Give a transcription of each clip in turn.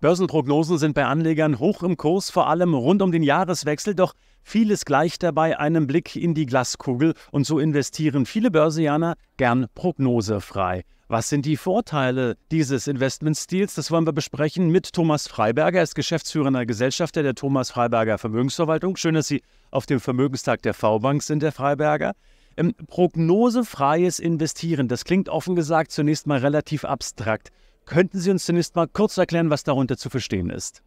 Börsenprognosen sind bei Anlegern hoch im Kurs, vor allem rund um den Jahreswechsel, doch vieles gleicht dabei einem Blick in die Glaskugel und so investieren viele Börsianer gern prognosefrei. Was sind die Vorteile dieses Investmentstils? Das wollen wir besprechen mit Thomas Freiberger. Er ist geschäftsführender Gesellschafter der Thomas Freiberger Vermögensverwaltung. Schön, dass Sie auf dem Vermögenstag der V-Bank sind, Herr Freiberger. Ähm, prognosefreies Investieren, das klingt offen gesagt zunächst mal relativ abstrakt. Könnten Sie uns zunächst mal kurz erklären, was darunter zu verstehen ist?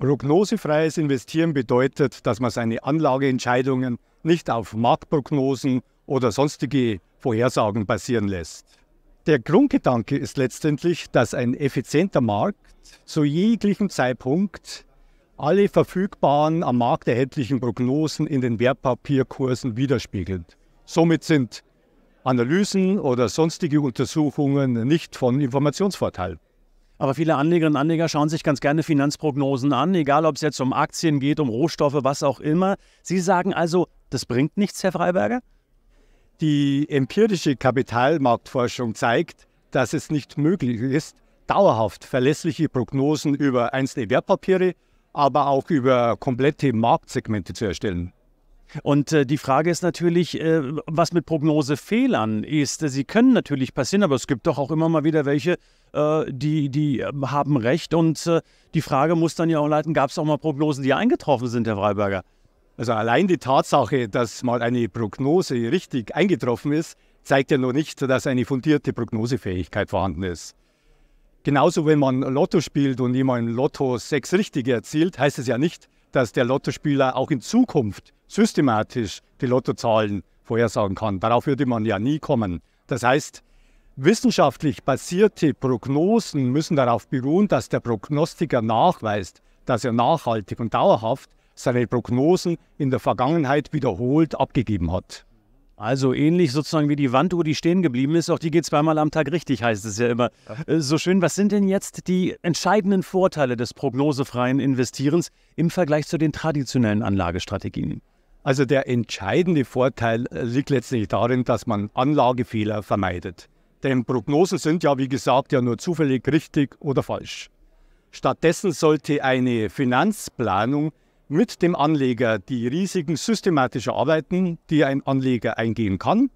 Prognosefreies Investieren bedeutet, dass man seine Anlageentscheidungen nicht auf Marktprognosen oder sonstige Vorhersagen basieren lässt. Der Grundgedanke ist letztendlich, dass ein effizienter Markt zu jeglichem Zeitpunkt alle verfügbaren am Markt erhältlichen Prognosen in den Wertpapierkursen widerspiegelt. Somit sind Analysen oder sonstige Untersuchungen nicht von Informationsvorteil. Aber viele Anlegerinnen und Anleger schauen sich ganz gerne Finanzprognosen an, egal ob es jetzt um Aktien geht, um Rohstoffe, was auch immer. Sie sagen also, das bringt nichts, Herr Freiberger? Die empirische Kapitalmarktforschung zeigt, dass es nicht möglich ist, dauerhaft verlässliche Prognosen über einzelne Wertpapiere, aber auch über komplette Marktsegmente zu erstellen. Und äh, die Frage ist natürlich, äh, was mit Prognosefehlern ist. Sie können natürlich passieren, aber es gibt doch auch immer mal wieder welche, äh, die, die ähm, haben recht. Und äh, die Frage muss dann ja auch leiten, gab es auch mal Prognosen, die eingetroffen sind, Herr Freiberger? Also allein die Tatsache, dass mal eine Prognose richtig eingetroffen ist, zeigt ja noch nicht, dass eine fundierte Prognosefähigkeit vorhanden ist. Genauso, wenn man Lotto spielt und jemand im Lotto sechs Richtige erzielt, heißt es ja nicht, dass der Lottospieler auch in Zukunft systematisch die Lottozahlen vorhersagen kann. Darauf würde man ja nie kommen. Das heißt, wissenschaftlich basierte Prognosen müssen darauf beruhen, dass der Prognostiker nachweist, dass er nachhaltig und dauerhaft seine Prognosen in der Vergangenheit wiederholt abgegeben hat. Also ähnlich sozusagen wie die Wanduhr, die stehen geblieben ist, auch die geht zweimal am Tag richtig, heißt es ja immer. Äh, so schön, was sind denn jetzt die entscheidenden Vorteile des prognosefreien Investierens im Vergleich zu den traditionellen Anlagestrategien? Also der entscheidende Vorteil äh, liegt letztlich darin, dass man Anlagefehler vermeidet. Denn Prognosen sind ja, wie gesagt, ja nur zufällig richtig oder falsch. Stattdessen sollte eine Finanzplanung mit dem Anleger die Risiken systematisch arbeiten, die ein Anleger eingehen kann,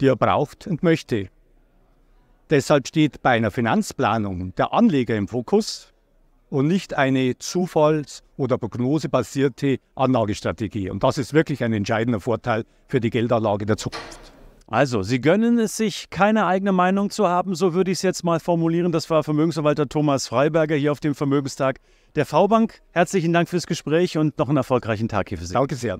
die er braucht und möchte. Deshalb steht bei einer Finanzplanung der Anleger im Fokus und nicht eine zufalls- oder prognosebasierte Anlagestrategie. Und das ist wirklich ein entscheidender Vorteil für die Geldanlage der Zukunft. Also, Sie gönnen es sich, keine eigene Meinung zu haben, so würde ich es jetzt mal formulieren. Das war Vermögensverwalter Thomas Freiberger hier auf dem Vermögenstag der V-Bank. Herzlichen Dank fürs Gespräch und noch einen erfolgreichen Tag hier für Sie. Danke sehr.